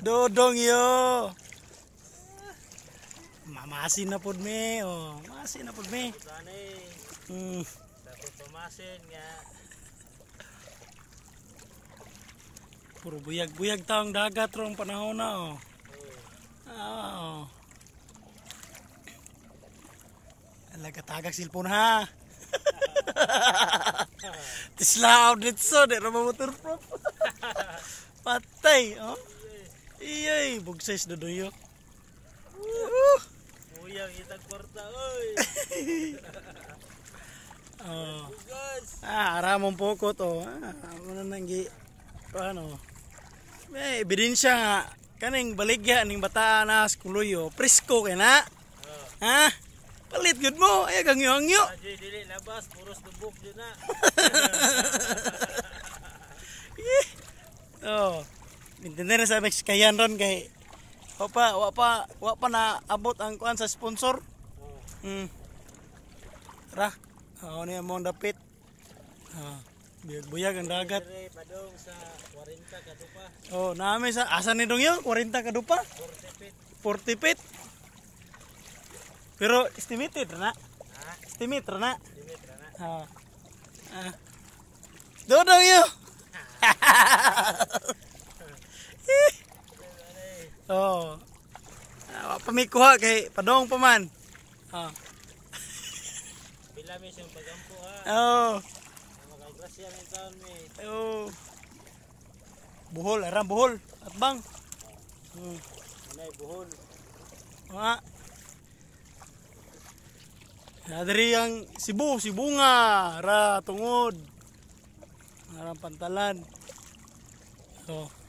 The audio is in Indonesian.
Dodong yo. masih na pod me. Oh, masin na pod me. Hmm. Dapat nga. Ya. Puro buyag-buyag taong dagat rong panahon na oh. Oh. tagak silpon ha. Tislaw nitso, so, di na mamotor prop. Patay, oh. Iyay, bugsays na doyo. Uyang itag kwarta, oy. Oh. Ah, oh. Ah, ara po ko to. Ah, ano na nanggi. Ano? May ebidensya nga. Kaning baligya ning bata na skuluyo. Presko kay na. Oh. Ha? Palit gud mo. Ay, gangyo-angyo. Ah, dili labas, puros dubok jud na. Dinner sa kay ron kay Wapa, wapa, wapa na abot ang kuan sa sponsor. Hmm. Ra. Oh, ni mo dapit. Ha. Ah, buyag-buyag ang dagat. Padong sa 40 kadupa. Oh, nami sa asa ni dong yo 40 kadupa? 40 feet. 40 feet. Pero estimated na. Ha? Estimated na. Estimated ah. na. Ha. Ah. Dodong yo. Oh. Uh, ah, pamikuha kay padong pa man. Oh. Ah. Bilamis yung pagampo ha. Oh. Magagrasya ng taon mi. Oh. Buhol, aram buhol at bang. Hmm. Anay buhol. Mga. Nadiri ang Cebu, sibunga, ra tungod. Aram pantalan. Oh.